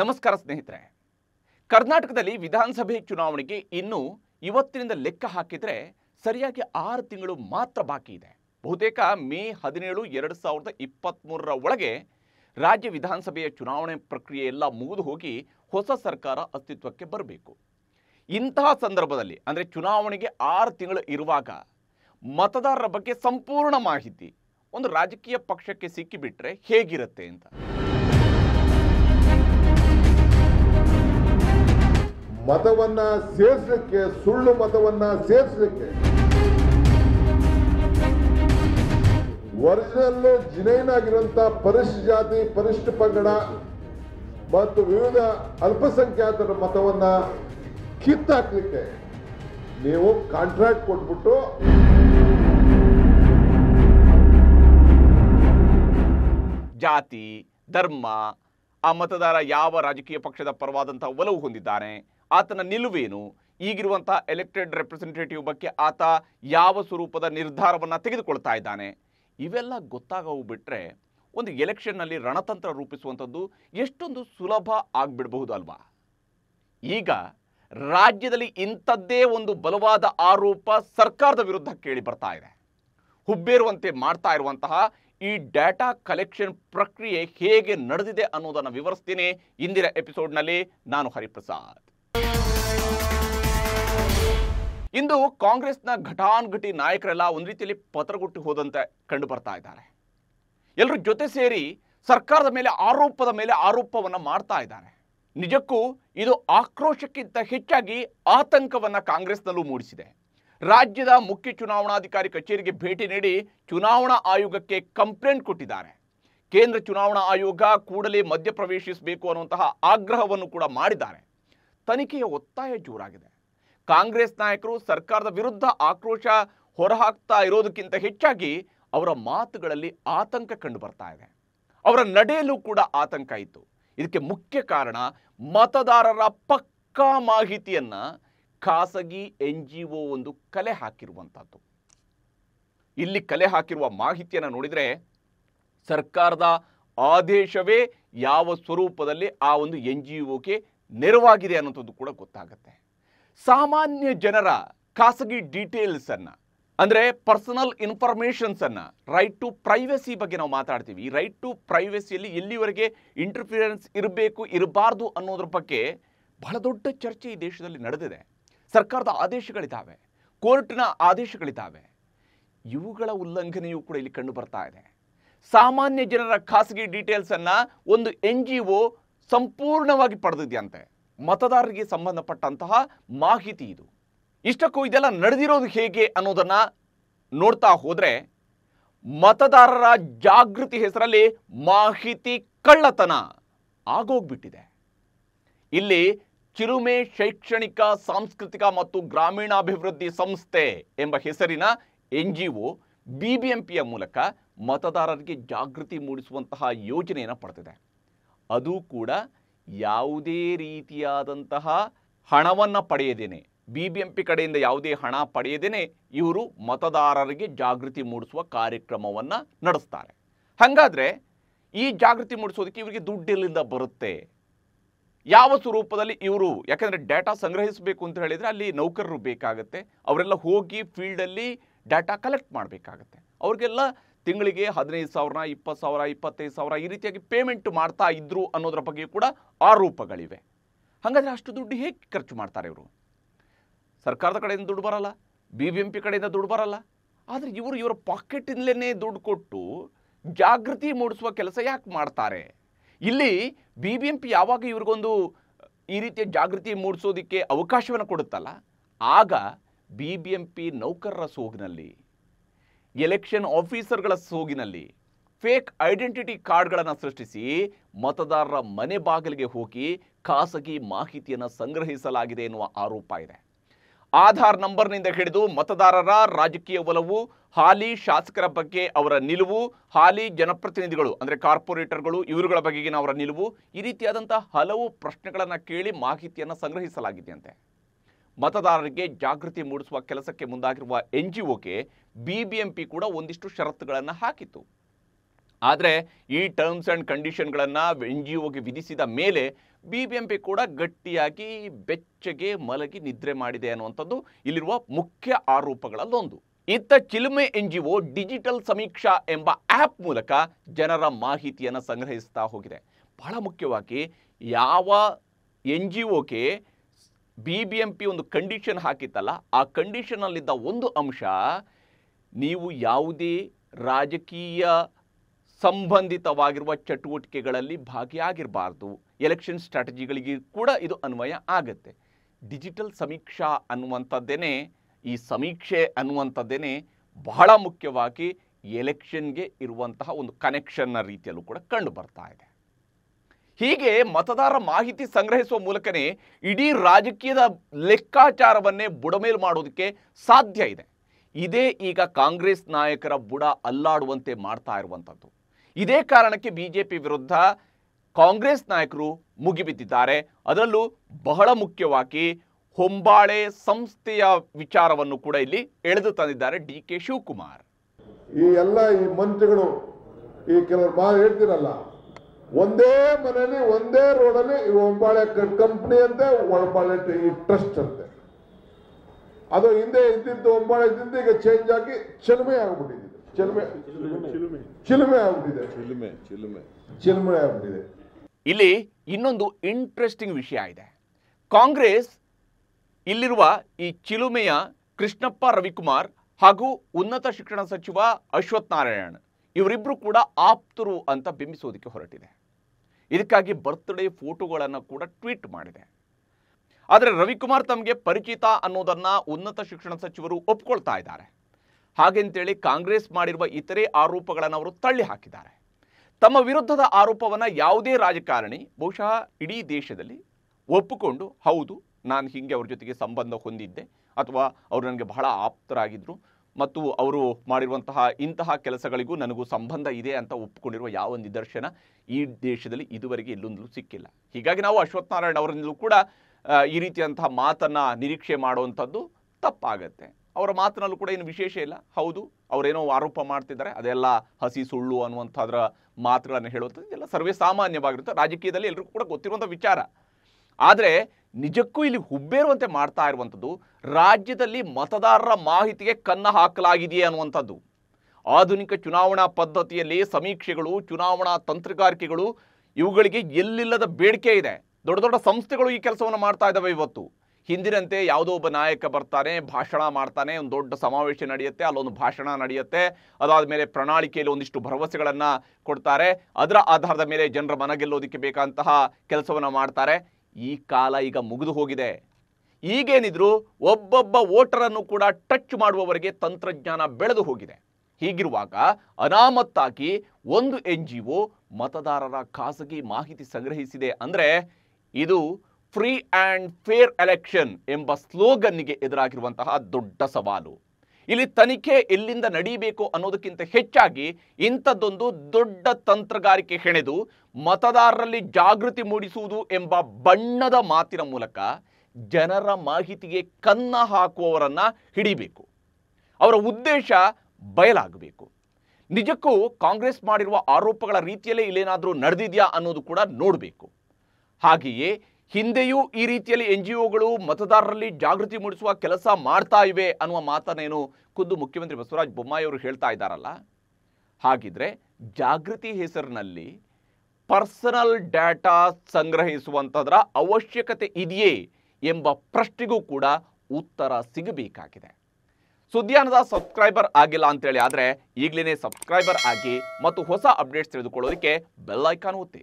ನಮಸ್ಕಾರ ಸ್ನೇಹಿತರೆ ಕರ್ನಾಟಕದಲ್ಲಿ ವಿಧಾನಸಭೆ ಚುನಾವಣೆಗೆ ಇನ್ನು ಇವತ್ತಿನಿಂದ ಲೆಕ್ಕ ಹಾಕಿದರೆ ಸರಿಯಾಗಿ ಆರು ತಿಂಗಳು ಮಾತ್ರ ಬಾಕಿ ಇದೆ ಬಹುತೇಕ ಮೇ ಹದಿನೇಳು ಎರಡು ಸಾವಿರದ ಇಪ್ಪತ್ತ್ಮೂರರ ಒಳಗೆ ರಾಜ್ಯ ವಿಧಾನಸಭೆಯ ಚುನಾವಣೆ ಪ್ರಕ್ರಿಯೆ ಎಲ್ಲ ಮುಗಿದು ಹೋಗಿ ಹೊಸ ಸರ್ಕಾರ ಅಸ್ತಿತ್ವಕ್ಕೆ ಬರಬೇಕು ಇಂತಹ ಸಂದರ್ಭದಲ್ಲಿ ಅಂದರೆ ಚುನಾವಣೆಗೆ ಆರು ತಿಂಗಳು ಇರುವಾಗ ಮತದಾರರ ಬಗ್ಗೆ ಸಂಪೂರ್ಣ ಮಾಹಿತಿ ಒಂದು ರಾಜಕೀಯ ಪಕ್ಷಕ್ಕೆ ಸಿಕ್ಕಿಬಿಟ್ರೆ ಹೇಗಿರುತ್ತೆ ಅಂತ ಮತವನ್ನ ಸೇರಿಸಲಿಕ್ಕೆ ಸುಳ್ಳು ಮತವನ್ನ ಸೇರಿಸಲಿಕ್ಕೆ ಒರಿಜಿನಲ್ಲು ಜಿನೈನ್ ಆಗಿರಂತ ಪರಿಶಿಷ್ಟ ಜಾತಿ ಪರಿಷ್ಠ ಪಂಗಡ ಮತ್ತು ವಿವಿಧ ಅಲ್ಪಸಂಖ್ಯಾತರ ಮತವನ್ನ ಕಿತ್ತಾಕ್ಲಿಕ್ಕೆ ನೀವು ಕಾಂಟ್ರಾಕ್ಟ್ ಕೊಟ್ಬಿಟ್ಟು ಜಾತಿ ಧರ್ಮ ಆ ಮತದಾರ ಯಾವ ರಾಜಕೀಯ ಪಕ್ಷದ ಪರವಾದಂತಹ ಒಲವು ಹೊಂದಿದ್ದಾನೆ ಆತನ ನಿಲುವೇನು ಈಗಿರುವಂತಹ ಎಲೆಕ್ಟೆಡ್ ರೆಪ್ರೆಸೆಂಟೇಟಿವ್ ಬಗ್ಗೆ ಆತ ಯಾವ ಸ್ವರೂಪದ ನಿರ್ಧಾರವನ್ನು ತೆಗೆದುಕೊಳ್ತಾ ಇದ್ದಾನೆ ಇವೆಲ್ಲ ಗೊತ್ತಾಗವು ಬಿಟ್ಟರೆ ಒಂದು ಎಲೆಕ್ಷನ್ನಲ್ಲಿ ರಣತಂತ್ರ ರೂಪಿಸುವಂಥದ್ದು ಎಷ್ಟೊಂದು ಸುಲಭ ಆಗಿಬಿಡಬಹುದು ಅಲ್ವಾ ಈಗ ರಾಜ್ಯದಲ್ಲಿ ಇಂಥದ್ದೇ ಒಂದು ಬಲವಾದ ಆರೋಪ ಸರ್ಕಾರದ ವಿರುದ್ಧ ಕೇಳಿ ಬರ್ತಾ ಇದೆ ಹುಬ್ಬೇರುವಂತೆ ಮಾಡ್ತಾ ಇರುವಂತಹ ಈ ಡೇಟಾ ಕಲೆಕ್ಷನ್ ಪ್ರಕ್ರಿಯೆ ಹೇಗೆ ನಡೆದಿದೆ ಅನ್ನೋದನ್ನು ವಿವರಿಸ್ತೀನಿ ಇಂದಿನ ಎಪಿಸೋಡ್ನಲ್ಲಿ ನಾನು ಹರಿಪ್ರಸಾದ್ ಇಂದು ಕಾಂಗ್ರೆಸ್ನ ಘಟಾನ್ಘಟಿ ನಾಯಕರೆಲ್ಲ ಒಂದು ರೀತಿಯಲ್ಲಿ ಪತ್ರಗುಟ್ಟಿ ಹೋದಂತೆ ಕಂಡು ಬರ್ತಾ ಇದ್ದಾರೆ ಎಲ್ಲರ ಜೊತೆ ಸೇರಿ ಸರ್ಕಾರದ ಮೇಲೆ ಆರೋಪದ ಮೇಲೆ ಆರೋಪವನ್ನು ಮಾಡ್ತಾ ಇದ್ದಾರೆ ನಿಜಕ್ಕೂ ಇದು ಆಕ್ರೋಶಕ್ಕಿಂತ ಹೆಚ್ಚಾಗಿ ಆತಂಕವನ್ನು ಕಾಂಗ್ರೆಸ್ನಲ್ಲೂ ಮೂಡಿಸಿದೆ ರಾಜ್ಯದ ಮುಖ್ಯ ಚುನಾವಣಾಧಿಕಾರಿ ಕಚೇರಿಗೆ ಭೇಟಿ ನೀಡಿ ಚುನಾವಣಾ ಆಯೋಗಕ್ಕೆ ಕಂಪ್ಲೇಂಟ್ ಕೊಟ್ಟಿದ್ದಾರೆ ಕೇಂದ್ರ ಚುನಾವಣಾ ಆಯೋಗ ಕೂಡಲೇ ಮಧ್ಯಪ್ರವೇಶಿಸಬೇಕು ಅನ್ನುವಂತಹ ಆಗ್ರಹವನ್ನು ಕೂಡ ಮಾಡಿದ್ದಾರೆ ತನಿಖೆಯ ಒತ್ತಾಯ ಜೋರಾಗಿದೆ ಕಾಂಗ್ರೆಸ್ ನಾಯಕರು ಸರ್ಕಾರದ ವಿರುದ್ಧ ಆಕ್ರೋಶ ಹೊರಹಾಕ್ತಾ ಇರೋದಕ್ಕಿಂತ ಹೆಚ್ಚಾಗಿ ಅವರ ಮಾತುಗಳಲ್ಲಿ ಆತಂಕ ಕಂಡು ಬರ್ತಾ ಇದೆ ಅವರ ನಡೆಯಲು ಕೂಡ ಆತಂಕ ಇತ್ತು ಇದಕ್ಕೆ ಮುಖ್ಯ ಕಾರಣ ಮತದಾರರ ಪಕ್ಕಾ ಮಾಹಿತಿಯನ್ನು ಖಾಸಗಿ ಎನ್ ಜಿ ಒ ಒಂದು ಕಲೆ ಹಾಕಿರುವಂಥದ್ದು ಇಲ್ಲಿ ಕಲೆ ಹಾಕಿರುವ ಮಾಹಿತಿಯನ್ನು ನೋಡಿದರೆ ಸರ್ಕಾರದ ಆದೇಶವೇ ಯಾವ ಸ್ವರೂಪದಲ್ಲಿ ಆ ಒಂದು ಎನ್ ಜಿ ಒಗೆ ನೆರವಾಗಿದೆ ಅನ್ನೋಂಥದ್ದು ಕೂಡ ಗೊತ್ತಾಗುತ್ತೆ ಸಾಮಾನ್ಯ ಜನರ ಖಾಸಗಿ ಅನ್ನ ಅಂದರೆ ಪರ್ಸನಲ್ ಅನ್ನ ರೈಟ್ ಟು ಪ್ರೈವಸಿ ಬಗ್ಗೆ ನಾವು ಮಾತಾಡ್ತೀವಿ ಈ ರೈಟ್ ಟು ಪ್ರೈವಸಿಯಲ್ಲಿ ಎಲ್ಲಿವರೆಗೆ ಇಂಟರ್ಫಿಯರೆನ್ಸ್ ಇರಬೇಕು ಇರಬಾರ್ದು ಅನ್ನೋದ್ರ ಬಗ್ಗೆ ಬಹಳ ದೊಡ್ಡ ಚರ್ಚೆ ಈ ದೇಶದಲ್ಲಿ ನಡೆದಿದೆ ಸರ್ಕಾರದ ಆದೇಶಗಳಿದ್ದಾವೆ ಕೋರ್ಟ್ನ ಆದೇಶಗಳಿದ್ದಾವೆ ಇವುಗಳ ಉಲ್ಲಂಘನೆಯೂ ಕೂಡ ಇಲ್ಲಿ ಕಂಡು ಬರ್ತಾ ಇದೆ ಸಾಮಾನ್ಯ ಜನರ ಖಾಸಗಿ ಅನ್ನ ಒಂದು ಎನ್ ಜಿ ಒ ಸಂಪೂರ್ಣವಾಗಿ ಪಡೆದಿದೆಯಂತೆ ಮತದಾರರಿಗೆ ಸಂಬಂಧಪಟ್ಟಂತಹ ಮಾಹಿತಿ ಇದು ಇಷ್ಟಕ್ಕೂ ಇದೆಲ್ಲ ನಡೆದಿರೋದು ಹೇಗೆ ಅನ್ನೋದನ್ನು ನೋಡ್ತಾ ಹೋದರೆ ಮತದಾರರ ಜಾಗೃತಿ ಹೆಸರಲ್ಲಿ ಮಾಹಿತಿ ಕಳ್ಳತನ ಆಗೋಗ್ಬಿಟ್ಟಿದೆ ಇಲ್ಲಿ ಚಿರುಮೆ ಶೈಕ್ಷಣಿಕ ಸಾಂಸ್ಕೃತಿಕ ಮತ್ತು ಗ್ರಾಮೀಣಾಭಿವೃದ್ಧಿ ಸಂಸ್ಥೆ ಎಂಬ ಹೆಸರಿನ N G O B B M ಪಿಯ ಮೂಲಕ ಮತದಾರರಿಗೆ ಜಾಗೃತಿ ಮೂಡಿಸುವಂತಹ ಯೋಜನೆಯನ್ನು ಪಡೆದಿದೆ ಅದು ಕೂಡ ಯಾವುದೇ ರೀತಿಯಾದಂತಹ ಹಣವನ್ನು ಪಡೆಯದೇನೆ ಬಿ ಬಿ ಎಂ ಪಿ ಕಡೆಯಿಂದ ಯಾವುದೇ ಹಣ ಪಡೆಯದೇನೆ ಇವರು ಮತದಾರರಿಗೆ ಜಾಗೃತಿ ಮೂಡಿಸುವ ಕಾರ್ಯಕ್ರಮವನ್ನು ನಡೆಸ್ತಾರೆ ಹಾಗಾದರೆ ಈ ಜಾಗೃತಿ ಮೂಡಿಸೋದಕ್ಕೆ ಇವರಿಗೆ ದುಡ್ಡೆಲ್ಲಿಂದ ಬರುತ್ತೆ ಯಾವ ಸ್ವರೂಪದಲ್ಲಿ ಇವರು ಯಾಕೆಂದರೆ ಡೇಟಾ ಸಂಗ್ರಹಿಸಬೇಕು ಅಂತ ಹೇಳಿದರೆ ಅಲ್ಲಿ ನೌಕರರು ಬೇಕಾಗುತ್ತೆ ಅವರೆಲ್ಲ ಹೋಗಿ ಫೀಲ್ಡಲ್ಲಿ ಡೇಟಾ ಕಲೆಕ್ಟ್ ಮಾಡಬೇಕಾಗತ್ತೆ ಅವ್ರಿಗೆಲ್ಲ ತಿಂಗಳಿಗೆ ಹದಿನೈದು ಸಾವಿರ ಇಪ್ಪತ್ತು ಸಾವಿರ ಇಪ್ಪತ್ತೈದು ಸಾವಿರ ಈ ರೀತಿಯಾಗಿ ಪೇಮೆಂಟ್ ಮಾಡ್ತಾ ಇದ್ರು ಅನ್ನೋದ್ರ ಬಗ್ಗೆ ಕೂಡ ಆರೋಪಗಳಿವೆ ಹಾಗಾದರೆ ಅಷ್ಟು ದುಡ್ಡು ಹೇಗೆ ಖರ್ಚು ಮಾಡ್ತಾರೆ ಇವರು ಸರ್ಕಾರದ ಕಡೆಯಿಂದ ದುಡ್ಡು ಬರಲ್ಲ ಬಿ ಬಿ ಎಂ ಪಿ ಕಡೆಯಿಂದ ದುಡ್ಡು ಬರಲ್ಲ ಆದರೆ ಇವರು ಇವರ ಪಾಕೆಟಿಂದಲೇ ದುಡ್ಡು ಕೊಟ್ಟು ಜಾಗೃತಿ ಮೂಡಿಸುವ ಕೆಲಸ ಯಾಕೆ ಮಾಡ್ತಾರೆ ಇಲ್ಲಿ ಬಿ ಬಿ ಎಂ ಪಿ ಯಾವಾಗ ಇವ್ರಿಗೊಂದು ಈ ರೀತಿಯ ಜಾಗೃತಿ ಮೂಡಿಸೋದಕ್ಕೆ ಅವಕಾಶವನ್ನು ಕೊಡುತ್ತಲ್ಲ ಆಗ ಬಿ ಬಿ ಎಂ ಪಿ ನೌಕರರ ಸೋಗಿನಲ್ಲಿ ಎಲೆಕ್ಷನ್ ಆಫೀಸರ್ಗಳ ಸೋಗಿನಲ್ಲಿ ಫೇಕ್ ಐಡೆಂಟಿಟಿ ಕಾರ್ಡ್ಗಳನ್ನು ಸೃಷ್ಟಿಸಿ ಮತದಾರರ ಮನೆ ಬಾಗಿಲಿಗೆ ಹೋಗಿ ಖಾಸಗಿ ಮಾಹಿತಿಯನ್ನು ಸಂಗ್ರಹಿಸಲಾಗಿದೆ ಎನ್ನುವ ಆರೋಪ ಇದೆ ಆಧಾರ್ ನಂಬರ್ನಿಂದ ಹಿಡಿದು ಮತದಾರರ ರಾಜಕೀಯ ಒಲವು ಹಾಲಿ ಶಾಸಕರ ಬಗ್ಗೆ ಅವರ ನಿಲುವು ಹಾಲಿ ಜನಪ್ರತಿನಿಧಿಗಳು ಅಂದರೆ ಕಾರ್ಪೊರೇಟರ್ಗಳು ಇವರುಗಳ ಬಗೆಗಿನ ಅವರ ನಿಲುವು ಈ ರೀತಿಯಾದಂಥ ಹಲವು ಪ್ರಶ್ನೆಗಳನ್ನು ಕೇಳಿ ಮಾಹಿತಿಯನ್ನು ಸಂಗ್ರಹಿಸಲಾಗಿದೆಯಂತೆ ಮತದಾರರಿಗೆ ಜಾಗೃತಿ ಮೂಡಿಸುವ ಕೆಲಸಕ್ಕೆ ಮುಂದಾಗಿರುವ ಎನ್ ಜಿ ಒಗೆ ಬಿಬಿಎಂಪಿ ಕೂಡ ಒಂದಿಷ್ಟು ಷರತ್ತುಗಳನ್ನು ಹಾಕಿತ್ತು ಆದರೆ ಈ ಟರ್ಮ್ಸ್ ಆ್ಯಂಡ್ ಕಂಡೀಷನ್ಗಳನ್ನು ಎನ್ ಜಿ ಒಗೆ ವಿಧಿಸಿದ ಮೇಲೆ ಬಿ ಬಿ ಎಂ ಪಿ ಕೂಡ ಗಟ್ಟಿಯಾಗಿ ಬೆಚ್ಚಗೆ ಮಲಗಿ ನಿದ್ರೆ ಮಾಡಿದೆ ಅನ್ನುವಂಥದ್ದು ಇಲ್ಲಿರುವ ಮುಖ್ಯ ಆರೋಪಗಳಲ್ಲೊಂದು ಇತ್ತ Chilume N G O digital Samiksha ಎಂಬ ಆ್ಯಪ್ ಮೂಲಕ ಜನರ ಮಾಹಿತಿಯನ್ನು ಸಂಗ್ರಹಿಸ್ತಾ ಹೋಗಿದೆ ಬಹಳ ಮುಖ್ಯವಾಗಿ ಯಾವ ಎನ್ ಜಿ ಒಗೆ ಬಿ ಬಿ ಎಂ ಪಿ ಒಂದು ಕಂಡೀಷನ್ ಹಾಕಿತ್ತಲ್ಲ ಆ ಕಂಡೀಷನಲ್ಲಿದ್ದ ಒಂದು ಅಂಶ ನೀವು ಯಾವುದೇ ರಾಜಕೀಯ ಸಂಬಂಧಿತವಾಗಿರುವ ಚಟುವಟಿಕೆಗಳಲ್ಲಿ ಭಾಗಿಯಾಗಿರಬಾರ್ದು ಎಲೆಕ್ಷನ್ ಸ್ಟ್ರಾಟಜಿಗಳಿಗೆ ಕೂಡ ಇದು ಅನ್ವಯ ಆಗುತ್ತೆ ಡಿಜಿಟಲ್ ಸಮೀಕ್ಷಾ ಅನ್ನುವಂಥದ್ದೇನೆ ಈ ಸಮೀಕ್ಷೆ ಅನ್ನುವಂಥದ್ದೇನೆ ಬಹಳ ಮುಖ್ಯವಾಗಿ ಎಲೆಕ್ಷನ್ಗೆ ಇರುವಂತಹ ಒಂದು ಕನೆಕ್ಷನ್ನ ರೀತಿಯಲ್ಲೂ ಕೂಡ ಕಂಡು ಬರ್ತಾ ಇದೆ ಹೀಗೆ ಮತದಾರ ಮಾಹಿತಿ ಸಂಗ್ರಹಿಸುವ ಮೂಲಕನೇ ಇಡೀ ರಾಜಕೀಯದ ಲೆಕ್ಕಾಚಾರವನ್ನೇ ಬುಡಮೇಲು ಮಾಡೋದಕ್ಕೆ ಸಾಧ್ಯ ಇದೆ ಇದೇ ಈಗ ಕಾಂಗ್ರೆಸ್ ನಾಯಕರ ಬುಡ ಅಲ್ಲಾಡುವಂತೆ ಮಾಡ್ತಾ ಇರುವಂಥದ್ದು ಇದೇ ಕಾರಣಕ್ಕೆ ಬಿ ಜೆ ವಿರುದ್ಧ ಕಾಂಗ್ರೆಸ್ ನಾಯಕರು ಮುಗಿಬಿದ್ದಿದ್ದಾರೆ ಅದರಲ್ಲೂ ಬಹಳ ಮುಖ್ಯವಾಗಿ ಹೊಂಬಾಳೆ ಸಂಸ್ಥೆಯ ವಿಚಾರವನ್ನು ಕೂಡ ಇಲ್ಲಿ ಎಳೆದು ತಂದಿದ್ದಾರೆ ಡಿ ಕೆ ಶಿವಕುಮಾರ್ ಈ ಎಲ್ಲ ಈ ಮಂತ್ರಿಗಳು ಈ ಕೆಲವರು ಹೇಳ್ತಿರಲ್ಲ ಒಂದೇ ಮನೇಲಿ ಒಂದೇ ರೋಡಲ್ಲಿ ಒಳಪಾಳೆ ಕಂಪ್ನಿ ಅಂತೆ ಒಳಪಾಳೆ ಟ್ರಸ್ಟ್ ಅಂತೆ ಅದು ಹಿಂದೆ ಇದ್ದಿದ್ದು ಒಂಬಾಳೆ ಇದ್ದಿದ್ದು ಈಗ ಚೇಂಜ್ ಆಗಿ ಚಿಲುಮೆ ಆಗ್ಬಿಟ್ಟಿದೆ ಚಿಲುಮೆ ಚಿಲುಮೆ ಆಗ್ಬಿಟ್ಟಿದೆ ಚಿಲುಮೆ ಚಿಲುಮೆ ಚಿಲುಮೆ ಆಗ್ಬಿಟ್ಟಿದೆ ಇಲ್ಲಿ ಇನ್ನೊಂದು ಇಂಟ್ರೆಸ್ಟಿಂಗ್ ವಿಷಯ ಇದೆ ಕಾಂಗ್ರೆಸ್ ಇಲ್ಲಿರುವ ಈ ಚಿಲುಮೆಯ ಕೃಷ್ಣಪ್ಪ ರವಿಕುಮಾರ್ ಹಾಗೂ ಉನ್ನತ ಶಿಕ್ಷಣ ಸಚಿವ ಅಶ್ವಥ್ ನಾರಾಯಣ್ ಇವರಿಬ್ಬರು ಕೂಡ ಆಪ್ತರು ಅಂತ ಬಿಂಬಿಸೋದಕ್ಕೆ ಹೊರಟಿದೆ ಇದಕ್ಕಾಗಿ ಬರ್ತ್ಡೇ ಫೋಟೋಗಳನ್ನು ಕೂಡ ಟ್ವೀಟ್ ಮಾಡಿದೆ ಆದರೆ ರವಿಕುಮಾರ್ ತಮಗೆ ಪರಿಚಿತ ಅನ್ನೋದನ್ನ ಉನ್ನತ ಶಿಕ್ಷಣ ಸಚಿವರು ಒಪ್ಕೊಳ್ತಾ ಇದ್ದಾರೆ ಹಾಗೆಂತೇಳಿ ಕಾಂಗ್ರೆಸ್ ಮಾಡಿರುವ ಇತರೆ ಆರೋಪಗಳನ್ನು ಅವರು ತಳ್ಳಿ ಹಾಕಿದ್ದಾರೆ ತಮ್ಮ ವಿರುದ್ಧದ ಆರೋಪವನ್ನು ಯಾವುದೇ ರಾಜಕಾರಣಿ ಬಹುಶಃ ಇಡೀ ದೇಶದಲ್ಲಿ ಒಪ್ಪಿಕೊಂಡು ಹೌದು ನಾನು ಹೀಗೆ ಅವ್ರ ಜೊತೆಗೆ ಸಂಬಂಧ ಹೊಂದಿದ್ದೆ ಅಥವಾ ಅವರು ನನಗೆ ಬಹಳ ಆಪ್ತರಾಗಿದ್ದರು ಮತ್ತು ಅವರು ಮಾಡಿರುವಂತಹ ಇಂತಹ ಕೆಲಸಗಳಿಗೂ ನನಗೂ ಸಂಬಂಧ ಇದೆ ಅಂತ ಒಪ್ಪಿಕೊಂಡಿರುವ ಯಾವ ನಿದರ್ಶನ ಈ ದೇಶದಲ್ಲಿ ಇದುವರೆಗೆ ಎಲ್ಲೊಂದಲೂ ಸಿಕ್ಕಿಲ್ಲ ಹೀಗಾಗಿ ನಾವು ಅಶ್ವತ್ಥನಾರಾಯಣ ಅವರಿಂದಲೂ ಕೂಡ ಈ ರೀತಿಯಂತಹ ಮಾತನ್ನು ನಿರೀಕ್ಷೆ ಮಾಡುವಂಥದ್ದು ತಪ್ಪಾಗತ್ತೆ ಅವರ ಮಾತಿನಲ್ಲೂ ಕೂಡ ಏನು ವಿಶೇಷ ಇಲ್ಲ ಹೌದು ಅವರೇನೋ ಆರೋಪ ಮಾಡ್ತಿದ್ದಾರೆ ಅದೆಲ್ಲ ಹಸಿ ಸುಳ್ಳು ಅನ್ನುವಂಥದ್ರ ಮಾತುಗಳನ್ನು ಹೇಳುವಂಥದ್ದು ಇದೆಲ್ಲ ಸರ್ವೇ ಸಾಮಾನ್ಯವಾಗಿರುತ್ತೆ ರಾಜಕೀಯದಲ್ಲಿ ಎಲ್ರಿಗೂ ಕೂಡ ಗೊತ್ತಿರುವಂಥ ವಿಚಾರ ಆದರೆ ನಿಜಕ್ಕೂ ಇಲ್ಲಿ ಹುಬ್ಬೇರುವಂತೆ ಮಾಡ್ತಾ ಇರುವಂಥದ್ದು ರಾಜ್ಯದಲ್ಲಿ ಮತದಾರರ ಮಾಹಿತಿಗೆ ಕನ್ನ ಹಾಕಲಾಗಿದೆಯೇ ಅನ್ನುವಂಥದ್ದು ಆಧುನಿಕ ಚುನಾವಣಾ ಪದ್ಧತಿಯಲ್ಲಿ ಸಮೀಕ್ಷೆಗಳು ಚುನಾವಣಾ ತಂತ್ರಗಾರಿಕೆಗಳು ಇವುಗಳಿಗೆ ಎಲ್ಲಿಲ್ಲದ ಬೇಡಿಕೆ ಇದೆ ದೊಡ್ಡ ದೊಡ್ಡ ಸಂಸ್ಥೆಗಳು ಈ ಕೆಲಸವನ್ನು ಮಾಡ್ತಾ ಇದ್ದಾವೆ ಇವತ್ತು ಹಿಂದಿನಂತೆ ಯಾವುದೋ ಒಬ್ಬ ನಾಯಕ ಬರ್ತಾನೆ ಭಾಷಣ ಮಾಡ್ತಾನೆ ಒಂದು ದೊಡ್ಡ ಸಮಾವೇಶ ನಡೆಯುತ್ತೆ ಅಲ್ಲೊಂದು ಭಾಷಣ ನಡೆಯುತ್ತೆ ಅದಾದ ಮೇಲೆ ಪ್ರಣಾಳಿಕೆಯಲ್ಲಿ ಒಂದಿಷ್ಟು ಭರವಸೆಗಳನ್ನು ಕೊಡ್ತಾರೆ ಅದರ ಆಧಾರದ ಮೇಲೆ ಜನರ ಮನ ಗೆಲ್ಲೋದಕ್ಕೆ ಬೇಕಂತಹ ಕೆಲಸವನ್ನು ಮಾಡ್ತಾರೆ ಈ ಕಾಲ ಈಗ ಮುಗಿದು ಹೋಗಿದೆ ಈಗೇನಿದ್ರು ಒಬ್ಬೊಬ್ಬ ವೋಟರನ್ನು ಕೂಡ ಟಚ್ ಮಾಡುವವರೆಗೆ ತಂತ್ರಜ್ಞಾನ ಬೆಳೆದು ಹೋಗಿದೆ ಹೀಗಿರುವಾಗ ಅನಾಮತ್ತಾಗಿ ಒಂದು ಎನ್ ಜಿ ಒ ಮತದಾರರ ಖಾಸಗಿ ಮಾಹಿತಿ ಸಂಗ್ರಹಿಸಿದೆ ಅಂದರೆ ಇದು ಫ್ರೀ ಆ್ಯಂಡ್ ಫೇರ್ ಎಲೆಕ್ಷನ್ ಎಂಬ ಸ್ಲೋಗನ್ನಿಗೆ ಎದುರಾಗಿರುವಂತಹ ದೊಡ್ಡ ಸವಾಲು ಇಲ್ಲಿ ತನಿಖೆ ಎಲ್ಲಿಂದ ನಡೀಬೇಕು ಅನ್ನೋದಕ್ಕಿಂತ ಹೆಚ್ಚಾಗಿ ಇಂಥದ್ದೊಂದು ದೊಡ್ಡ ತಂತ್ರಗಾರಿಕೆ ಹೆಣೆದು ಮತದಾರರಲ್ಲಿ ಜಾಗೃತಿ ಮೂಡಿಸುವುದು ಎಂಬ ಬಣ್ಣದ ಮಾತಿನ ಮೂಲಕ ಜನರ ಮಾಹಿತಿಗೆ ಕನ್ನ ಹಾಕುವವರನ್ನ ಹಿಡಿಬೇಕು ಅವರ ಉದ್ದೇಶ ಬಯಲಾಗಬೇಕು ನಿಜಕ್ಕೂ ಕಾಂಗ್ರೆಸ್ ಮಾಡಿರುವ ಆರೋಪಗಳ ರೀತಿಯಲ್ಲೇ ಇಲ್ಲೇನಾದರೂ ನಡೆದಿದೆಯಾ ಅನ್ನೋದು ಕೂಡ ನೋಡಬೇಕು ಹಾಗೆಯೇ ಹಿಂದೆಯೂ ಈ ರೀತಿಯಲ್ಲಿ ಎನ್ ಜಿ ಒಗಳು ಮತದಾರರಲ್ಲಿ ಜಾಗೃತಿ ಮೂಡಿಸುವ ಕೆಲಸ ಮಾಡ್ತಾ ಇವೆ ಅನ್ನುವ ಮಾತನ್ನೇನು ಖುದ್ದು ಮುಖ್ಯಮಂತ್ರಿ ಬಸವರಾಜ ಬೊಮ್ಮಾಯಿ ಅವರು ಹೇಳ್ತಾ ಇದ್ದಾರಲ್ಲ ಹಾಗಿದ್ರೆ ಜಾಗೃತಿ ಹೆಸರಿನಲ್ಲಿ ಪರ್ಸನಲ್ ಡೇಟಾ ಸಂಗ್ರಹಿಸುವಂಥದ್ರ ಅವಶ್ಯಕತೆ ಇದೆಯೇ ಎಂಬ ಪ್ರಶ್ನೆಗೂ ಕೂಡ ಉತ್ತರ ಸಿಗಬೇಕಾಗಿದೆ ಸುದ್ಯಾನದ ಸಬ್ಸ್ಕ್ರೈಬರ್ ಆಗಿಲ್ಲ ಅಂತೇಳಿ ಆದರೆ ಈಗಲೇ ಸಬ್ಸ್ಕ್ರೈಬರ್ ಆಗಿ ಮತ್ತು ಹೊಸ ಅಪ್ಡೇಟ್ಸ್ ತಿಳಿದುಕೊಳ್ಳೋದಕ್ಕೆ ಬೆಲ್ಲೈಕಾನ್ ಒತ್ತಿ